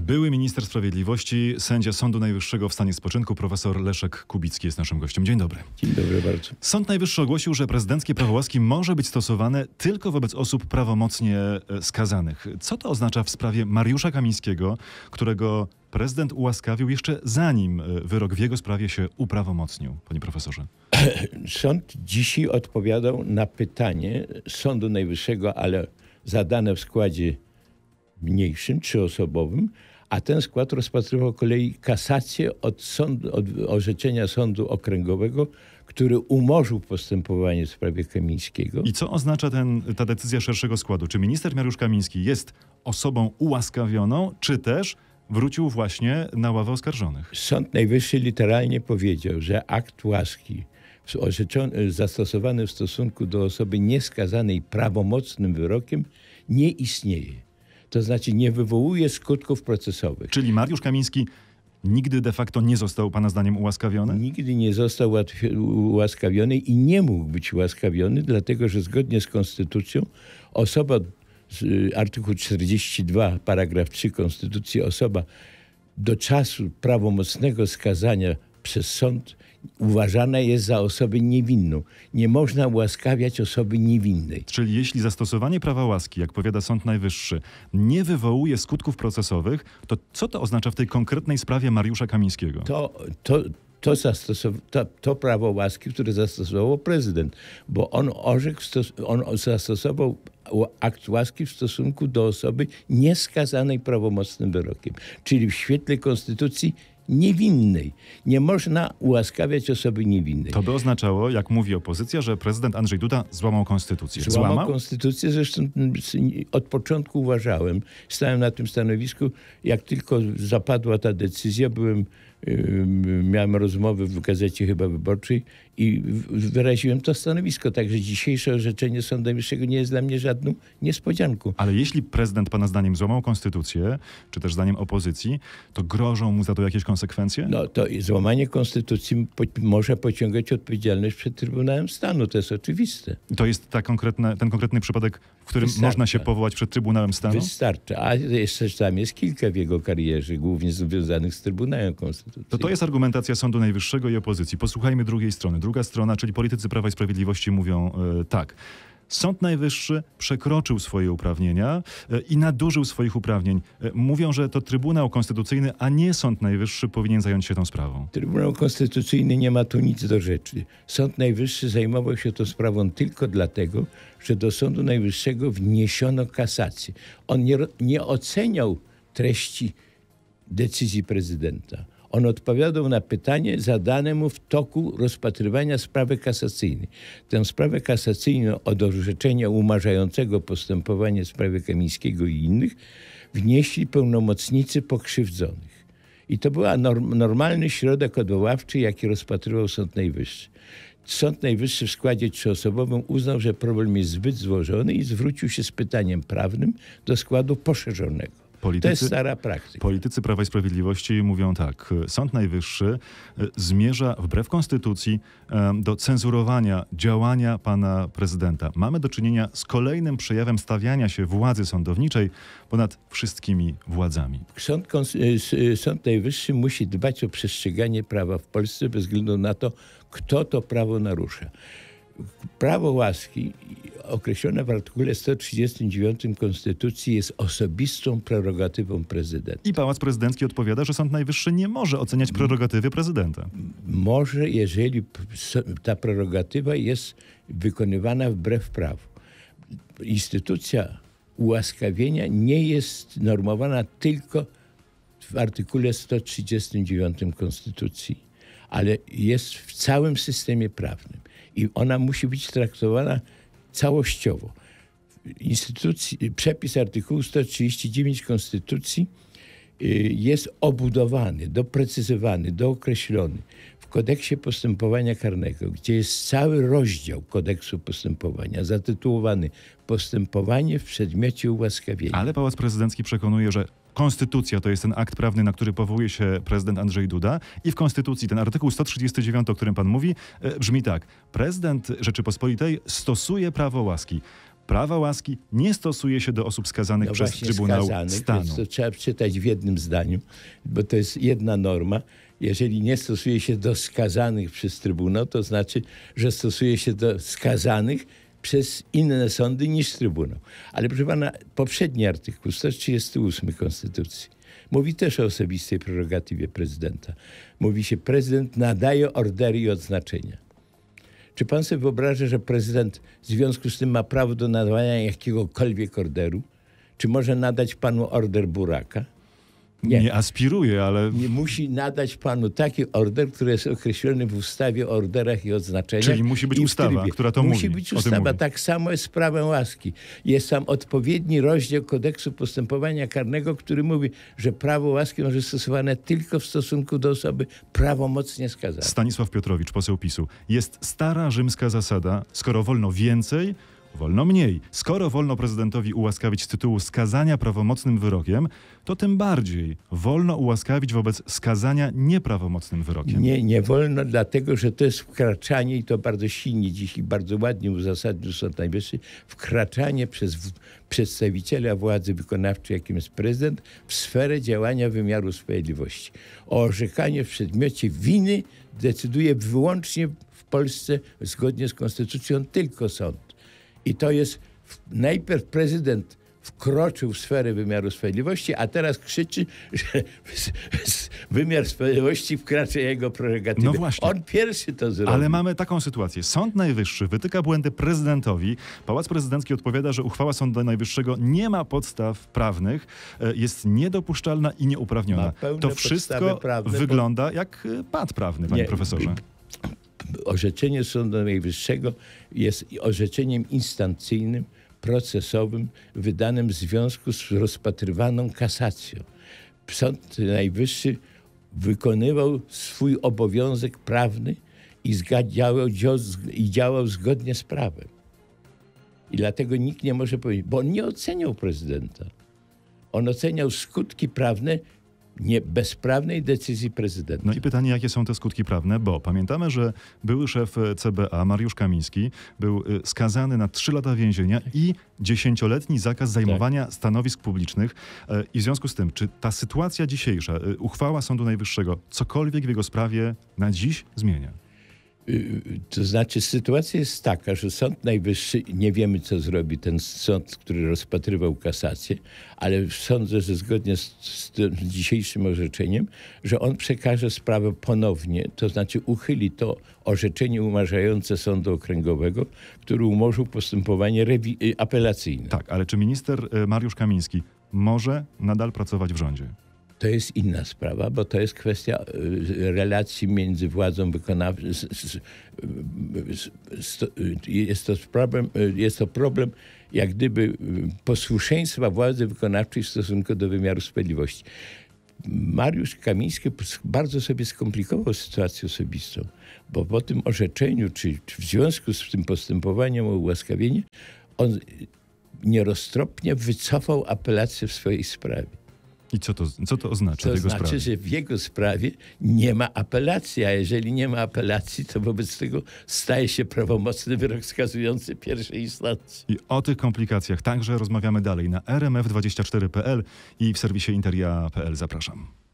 Były minister sprawiedliwości, sędzia Sądu Najwyższego w stanie spoczynku, profesor Leszek Kubicki jest naszym gościem. Dzień dobry. Dzień dobry bardzo. Sąd Najwyższy ogłosił, że prezydenckie prawo łaski może być stosowane tylko wobec osób prawomocnie e, skazanych. Co to oznacza w sprawie Mariusza Kamińskiego, którego prezydent ułaskawił jeszcze zanim e, wyrok w jego sprawie się uprawomocnił, panie profesorze? Sąd dzisiaj odpowiadał na pytanie Sądu Najwyższego, ale zadane w składzie mniejszym czy osobowym, a ten skład rozpatrywał kolei kasację od, sąd, od orzeczenia sądu okręgowego, który umorzył postępowanie w sprawie Kamińskiego. I co oznacza ten, ta decyzja szerszego składu? Czy minister Mariusz Kamiński jest osobą ułaskawioną, czy też wrócił właśnie na ławę oskarżonych? Sąd Najwyższy literalnie powiedział, że akt łaski zastosowany w stosunku do osoby nieskazanej prawomocnym wyrokiem nie istnieje to znaczy nie wywołuje skutków procesowych. Czyli Mariusz Kamiński nigdy de facto nie został Pana zdaniem ułaskawiony? Nigdy nie został ułaskawiony i nie mógł być ułaskawiony, dlatego że zgodnie z konstytucją osoba, y, artykuł 42, paragraf 3 Konstytucji, osoba do czasu prawomocnego skazania przez sąd uważana jest za osobę niewinną. Nie można ułaskawiać osoby niewinnej. Czyli jeśli zastosowanie prawa łaski, jak powiada Sąd Najwyższy, nie wywołuje skutków procesowych, to co to oznacza w tej konkretnej sprawie Mariusza Kamińskiego? To, to, to, to, to prawo łaski, które zastosował prezydent, bo on, orzekł on zastosował akt łaski w stosunku do osoby nieskazanej prawomocnym wyrokiem. Czyli w świetle konstytucji niewinnej. Nie można ułaskawiać osoby niewinnej. To by oznaczało, jak mówi opozycja, że prezydent Andrzej Duda złamał konstytucję. Złamał, złamał? konstytucję, zresztą od początku uważałem, stałem na tym stanowisku, jak tylko zapadła ta decyzja, byłem miałem rozmowy w gazecie chyba wyborczej i wyraziłem to stanowisko. Także dzisiejsze orzeczenie Sądu Najwyższego nie jest dla mnie żadną niespodzianką. Ale jeśli prezydent pana zdaniem złamał konstytucję, czy też zdaniem opozycji, to grożą mu za to jakieś konsekwencje? No to złamanie konstytucji po może pociągać odpowiedzialność przed Trybunałem Stanu, to jest oczywiste. To jest ta konkretna, ten konkretny przypadek, w którym Wystarcza. można się powołać przed Trybunałem Stanu? Wystarczy, a jeszcze tam jest kilka w jego karierze, głównie związanych z Trybunałem Konstytucyjnym. To, to jest argumentacja Sądu Najwyższego i opozycji. Posłuchajmy drugiej strony. Druga strona, czyli politycy Prawa i Sprawiedliwości mówią e, tak. Sąd Najwyższy przekroczył swoje uprawnienia e, i nadużył swoich uprawnień. E, mówią, że to Trybunał Konstytucyjny, a nie Sąd Najwyższy powinien zająć się tą sprawą. Trybunał Konstytucyjny nie ma tu nic do rzeczy. Sąd Najwyższy zajmował się tą sprawą tylko dlatego, że do Sądu Najwyższego wniesiono kasację. On nie, nie oceniał treści decyzji prezydenta. On odpowiadał na pytanie zadane mu w toku rozpatrywania sprawy kasacyjnej. Tę sprawę kasacyjną od orzeczenia umarzającego postępowanie w sprawie Kamińskiego i innych wnieśli pełnomocnicy pokrzywdzonych. I to był norm, normalny środek odwoławczy, jaki rozpatrywał Sąd Najwyższy. Sąd Najwyższy w składzie trzyosobowym uznał, że problem jest zbyt złożony i zwrócił się z pytaniem prawnym do składu poszerzonego. Politycy, to jest stara praktyka. Politycy Prawa i Sprawiedliwości mówią tak. Sąd Najwyższy e, zmierza wbrew konstytucji e, do cenzurowania działania pana prezydenta. Mamy do czynienia z kolejnym przejawem stawiania się władzy sądowniczej ponad wszystkimi władzami. Sąd, e, Sąd Najwyższy musi dbać o przestrzeganie prawa w Polsce bez względu na to, kto to prawo narusza prawo łaski określone w artykule 139 Konstytucji jest osobistą prerogatywą prezydenta. I Pałac Prezydencki odpowiada, że Sąd Najwyższy nie może oceniać prerogatywy prezydenta. Może, jeżeli ta prerogatywa jest wykonywana wbrew prawu. Instytucja ułaskawienia nie jest normowana tylko w artykule 139 Konstytucji, ale jest w całym systemie prawnym i ona musi być traktowana całościowo. Instytucji, przepis artykułu 139 Konstytucji y, jest obudowany, doprecyzowany, dookreślony w kodeksie postępowania karnego, gdzie jest cały rozdział kodeksu postępowania zatytułowany Postępowanie w przedmiocie ułaskawienia. Ale Pałac Prezydencki przekonuje, że Konstytucja to jest ten akt prawny, na który powołuje się prezydent Andrzej Duda i w Konstytucji ten artykuł 139, o którym pan mówi, e, brzmi tak. Prezydent Rzeczypospolitej stosuje prawo łaski prawa łaski nie stosuje się do osób skazanych no przez Trybunał skazanych, Stanu. to trzeba przeczytać w jednym zdaniu, bo to jest jedna norma. Jeżeli nie stosuje się do skazanych przez Trybunał, to znaczy, że stosuje się do skazanych przez inne sądy niż Trybunał. Ale proszę pana, poprzedni artykuł 138 Konstytucji mówi też o osobistej prerogatywie prezydenta. Mówi się, prezydent nadaje ordery i odznaczenia. Czy pan sobie wyobraża, że prezydent w związku z tym ma prawo do nadawania jakiegokolwiek orderu? Czy może nadać panu order buraka? nie, nie aspiruje, ale... Nie musi nadać panu taki order, który jest określony w ustawie o orderach i oznaczeniach. Czyli musi być ustawa, która to musi mówi. Musi być ustawa. Tak samo jest z prawem łaski. Jest tam odpowiedni rozdział kodeksu postępowania karnego, który mówi, że prawo łaski może stosowane tylko w stosunku do osoby prawomocnie skazanej. Stanisław Piotrowicz, poseł PiSu. Jest stara rzymska zasada, skoro wolno więcej, wolno mniej. Skoro wolno prezydentowi ułaskawić z tytułu skazania prawomocnym wyrokiem, to tym bardziej wolno ułaskawić wobec skazania nieprawomocnym wyrokiem. Nie, nie wolno, dlatego że to jest wkraczanie i to bardzo silnie dziś i bardzo ładnie uzasadnił Sąd Najwyższy, wkraczanie przez przedstawiciela władzy wykonawczej, jakim jest prezydent, w sferę działania wymiaru sprawiedliwości. O orzekanie w przedmiocie winy decyduje wyłącznie w Polsce zgodnie z konstytucją tylko sąd. I to jest najpierw prezydent wkroczył w sferę wymiaru sprawiedliwości, a teraz krzyczy, że wymiar sprawiedliwości wkracza jego prerogatywy. No właśnie. On pierwszy to zrobił. Ale mamy taką sytuację. Sąd Najwyższy wytyka błędy prezydentowi. Pałac Prezydencki odpowiada, że uchwała Sądu Najwyższego nie ma podstaw prawnych, e, jest niedopuszczalna i nieuprawniona. To wszystko prawne, wygląda jak e, pad prawny, panie nie, profesorze orzeczenie Sądu Najwyższego jest orzeczeniem instancyjnym, procesowym, wydanym w związku z rozpatrywaną kasacją. Sąd Najwyższy wykonywał swój obowiązek prawny i, działał, i działał zgodnie z prawem. I dlatego nikt nie może powiedzieć, bo on nie oceniał prezydenta. On oceniał skutki prawne nie bezprawnej decyzji prezydenta. No i pytanie, jakie są te skutki prawne, bo pamiętamy, że były szef CBA Mariusz Kamiński był y, skazany na 3 lata więzienia tak. i dziesięcioletni zakaz zajmowania tak. stanowisk publicznych. Y, I w związku z tym, czy ta sytuacja dzisiejsza, y, uchwała Sądu Najwyższego, cokolwiek w jego sprawie na dziś zmienia? To znaczy, sytuacja jest taka, że Sąd Najwyższy, nie wiemy co zrobi ten sąd, który rozpatrywał kasację, ale sądzę, że zgodnie z, z dzisiejszym orzeczeniem, że on przekaże sprawę ponownie, to znaczy uchyli to orzeczenie umarzające Sądu Okręgowego, który umorzył postępowanie y, apelacyjne. Tak, ale czy minister y, Mariusz Kamiński może nadal pracować w rządzie? to jest inna sprawa, bo to jest kwestia y, relacji między władzą wykonawczą. Y, jest to, problem, y, jest to problem jak gdyby posłuszeństwa władzy wykonawczej w stosunku do wymiaru sprawiedliwości. Mariusz Kamiński bardzo sobie skomplikował sytuację osobistą, bo po tym orzeczeniu, czy, czy w związku z tym postępowaniem o ułaskawienie, on nieroztropnie wycofał apelację w swojej sprawie. I co to, co to oznacza? To znaczy, sprawie? że w jego sprawie nie ma apelacji, a jeżeli nie ma apelacji, to wobec tego staje się prawomocny wyrok skazujący pierwszej instancji. I o tych komplikacjach także rozmawiamy dalej na rmf24.pl i w serwisie interia.pl. Zapraszam.